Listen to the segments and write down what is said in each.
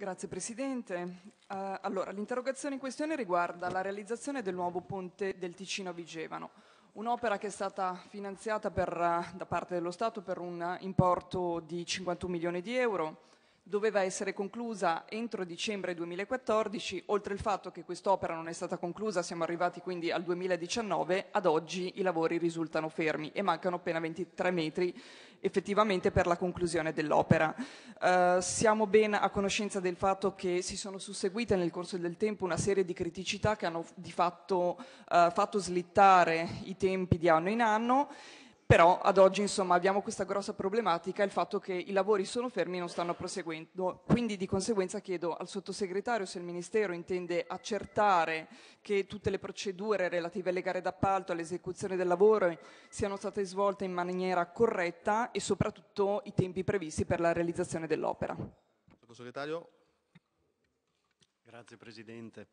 Grazie Presidente. Uh, allora, l'interrogazione in questione riguarda la realizzazione del nuovo ponte del Ticino a Vigevano, un'opera che è stata finanziata per, eh, da parte dello Stato per un importo di 51 milioni di euro, doveva essere conclusa entro dicembre 2014, oltre il fatto che quest'opera non è stata conclusa, siamo arrivati quindi al 2019, ad oggi i lavori risultano fermi e mancano appena 23 metri effettivamente per la conclusione dell'opera. Uh, siamo ben a conoscenza del fatto che si sono susseguite nel corso del tempo una serie di criticità che hanno di fatto uh, fatto slittare i tempi di anno in anno però ad oggi insomma, abbiamo questa grossa problematica, il fatto che i lavori sono fermi e non stanno proseguendo, quindi di conseguenza chiedo al sottosegretario se il Ministero intende accertare che tutte le procedure relative alle gare d'appalto, all'esecuzione del lavoro eh, siano state svolte in maniera corretta e soprattutto i tempi previsti per la realizzazione dell'opera. Sottosegretario. Grazie Presidente.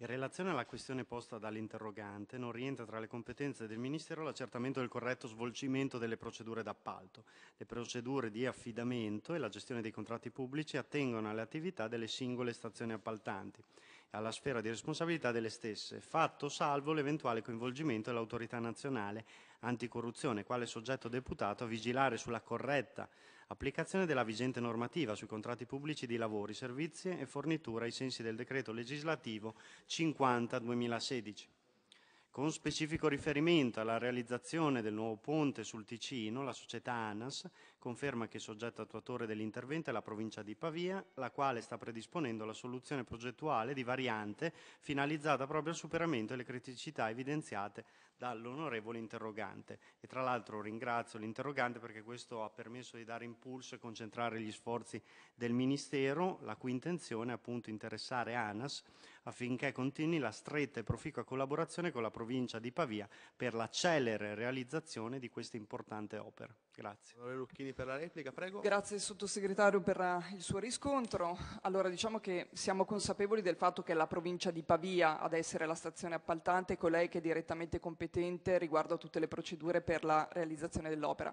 In relazione alla questione posta dall'interrogante, non rientra tra le competenze del Ministero l'accertamento del corretto svolgimento delle procedure d'appalto. Le procedure di affidamento e la gestione dei contratti pubblici attengono alle attività delle singole stazioni appaltanti e alla sfera di responsabilità delle stesse, fatto salvo l'eventuale coinvolgimento dell'autorità nazionale anticorruzione, quale soggetto deputato a vigilare sulla corretta Applicazione della vigente normativa sui contratti pubblici di lavori, servizi e fornitura ai sensi del decreto legislativo 50-2016. Con specifico riferimento alla realizzazione del nuovo ponte sul Ticino, la società ANAS conferma che il soggetto attuatore dell'intervento è la provincia di Pavia, la quale sta predisponendo la soluzione progettuale di variante finalizzata proprio al superamento delle criticità evidenziate dall'onorevole interrogante. E tra l'altro ringrazio l'interrogante perché questo ha permesso di dare impulso e concentrare gli sforzi del Ministero, la cui intenzione è appunto interessare ANAS affinché continui la stretta e proficua collaborazione con la provincia di Pavia per la celere realizzazione di questa importante opera. Grazie. Lucchini, per la replica, prego. Grazie sottosegretario per eh, il suo riscontro. Allora diciamo che siamo consapevoli del fatto che è la provincia di Pavia ad essere la stazione appaltante, colei che è direttamente competente riguardo a tutte le procedure per la realizzazione dell'opera.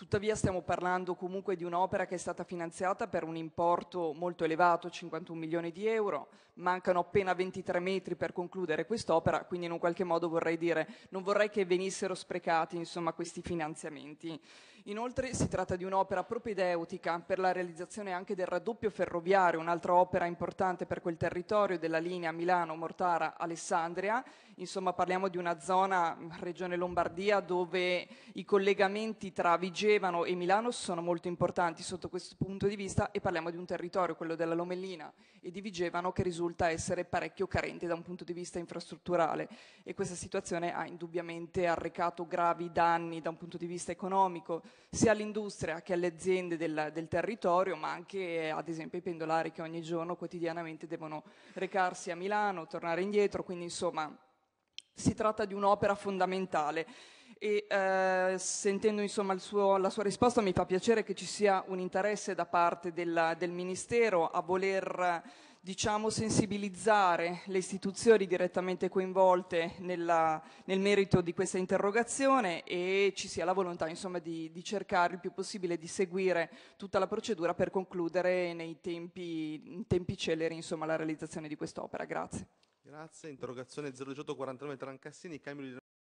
Tuttavia stiamo parlando comunque di un'opera che è stata finanziata per un importo molto elevato, 51 milioni di euro, mancano appena 23 metri per concludere quest'opera, quindi in un qualche modo vorrei dire non vorrei che venissero sprecati insomma, questi finanziamenti. Inoltre si tratta di un'opera propedeutica per la realizzazione anche del raddoppio ferroviario, un'altra opera importante per quel territorio della linea Milano-Mortara-Alessandria. Insomma parliamo di una zona, regione Lombardia, dove i collegamenti tra Vigevano Vigevano e Milano sono molto importanti sotto questo punto di vista e parliamo di un territorio, quello della Lomellina e di Vigevano, che risulta essere parecchio carente da un punto di vista infrastrutturale e questa situazione ha indubbiamente arrecato gravi danni da un punto di vista economico sia all'industria che alle aziende del, del territorio, ma anche ad esempio ai pendolari che ogni giorno quotidianamente devono recarsi a Milano, tornare indietro, quindi insomma si tratta di un'opera fondamentale e eh, sentendo insomma, suo, la sua risposta mi fa piacere che ci sia un interesse da parte della, del Ministero a voler diciamo, sensibilizzare le istituzioni direttamente coinvolte nella, nel merito di questa interrogazione e ci sia la volontà insomma, di, di, cercare il più possibile di seguire tutta la procedura per concludere nei tempi, in tempi celeri insomma, la realizzazione di quest'opera. Grazie. Grazie. Interrogazione 0849 Trancassini, cambio di